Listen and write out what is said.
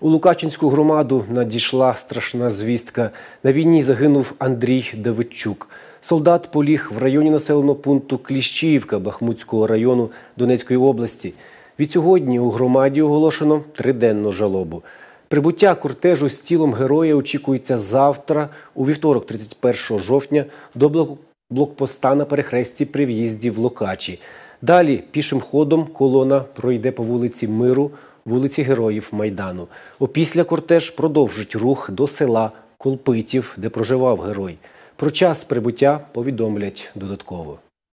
У Лукачинську громаду надійшла страшна звістка. На війні загинув Андрій Давидчук. Солдат поліг в районі населеного пункту Кліщіївка Бахмутського району Донецької області. Відсьогодні у громаді оголошено триденну жалобу. Прибуття кортежу з тілом героя очікується завтра, у вівторок, 31 жовтня, до блокпоста на перехресті при в'їзді в Локачі. Далі пішим ходом колона пройде по вулиці Миру вулиці Героїв Майдану. Опісля кортеж продовжить рух до села Колпитів, де проживав герой. Про час прибуття повідомлять додатково.